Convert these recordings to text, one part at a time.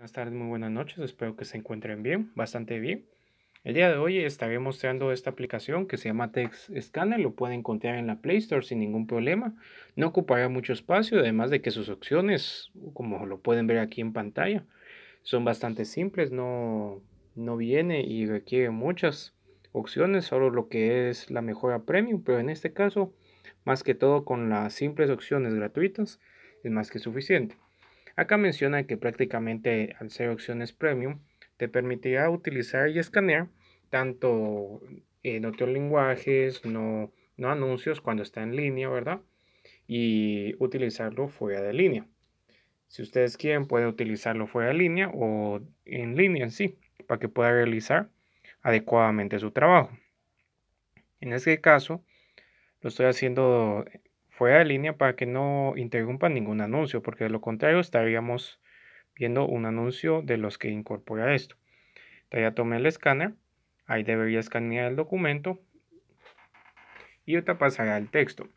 Buenas tardes, muy buenas noches, espero que se encuentren bien, bastante bien. El día de hoy estaré mostrando esta aplicación que se llama Text Scanner, lo pueden encontrar en la Play Store sin ningún problema. No ocupará mucho espacio, además de que sus opciones, como lo pueden ver aquí en pantalla, son bastante simples, no, no viene y requiere muchas opciones, solo lo que es la mejora premium, pero en este caso, más que todo con las simples opciones gratuitas, es más que suficiente. Acá menciona que prácticamente al ser opciones premium te permitirá utilizar y escanear tanto en otros lenguajes, no, anuncios cuando está en línea, ¿verdad? Y utilizarlo fuera de línea. Si ustedes quieren, puede utilizarlo fuera de línea o en línea en sí, para que pueda realizar adecuadamente su trabajo. En este caso, lo estoy haciendo fuera de línea para que no interrumpa ningún anuncio, porque de lo contrario estaríamos viendo un anuncio de los que incorpora esto. Entonces ya tomé el escáner, ahí debería escanear el documento y otra pasará el texto.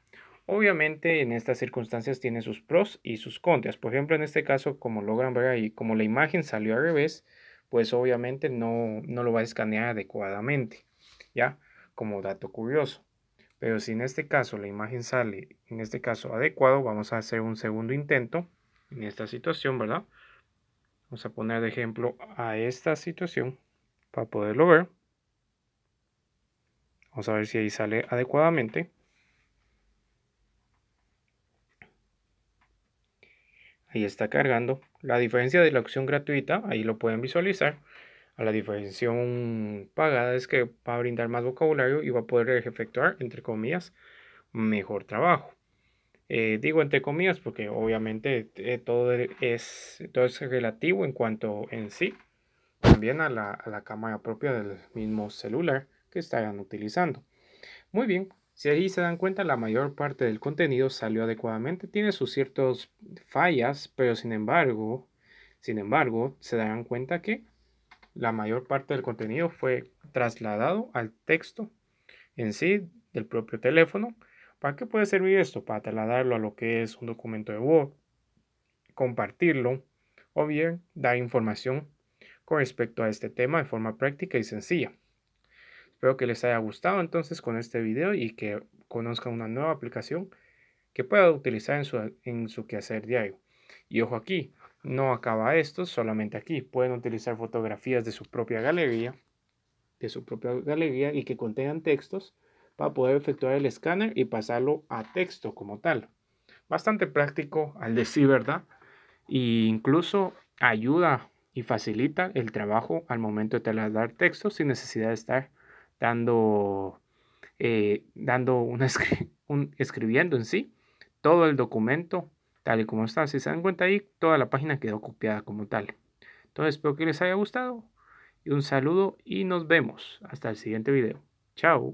Obviamente en estas circunstancias tiene sus pros y sus contras. Por ejemplo, en este caso, como logran ver ahí, como la imagen salió al revés, pues obviamente no, no lo va a escanear adecuadamente. ¿Ya? Como dato curioso. Pero si en este caso la imagen sale, en este caso adecuado, vamos a hacer un segundo intento en esta situación, ¿verdad? Vamos a poner de ejemplo a esta situación para poderlo ver. Vamos a ver si ahí sale adecuadamente. Ahí está cargando. La diferencia de la opción gratuita, ahí lo pueden visualizar a la diferenciación pagada es que va a brindar más vocabulario y va a poder efectuar, entre comillas, mejor trabajo. Eh, digo entre comillas porque obviamente eh, todo, e, es, todo es relativo en cuanto en sí, también a la, a la cámara propia del mismo celular que estarán utilizando. Muy bien, si ahí se dan cuenta, la mayor parte del contenido salió adecuadamente, tiene sus ciertas fallas, pero sin embargo, sin embargo, se darán cuenta que la mayor parte del contenido fue trasladado al texto en sí del propio teléfono. ¿Para qué puede servir esto? Para trasladarlo a lo que es un documento de Word, compartirlo o bien dar información con respecto a este tema de forma práctica y sencilla. Espero que les haya gustado entonces con este video y que conozcan una nueva aplicación que pueda utilizar en su, en su quehacer diario. Y ojo aquí, no acaba esto, solamente aquí. Pueden utilizar fotografías de su propia galería, de su propia galería y que contengan textos para poder efectuar el escáner y pasarlo a texto como tal. Bastante práctico al decir verdad e incluso ayuda y facilita el trabajo al momento de trasladar textos sin necesidad de estar dando, eh, dando una un, escribiendo en sí todo el documento tal y como está. Si se dan cuenta ahí, toda la página quedó copiada como tal. Entonces, espero que les haya gustado. Y un saludo y nos vemos hasta el siguiente video. Chao.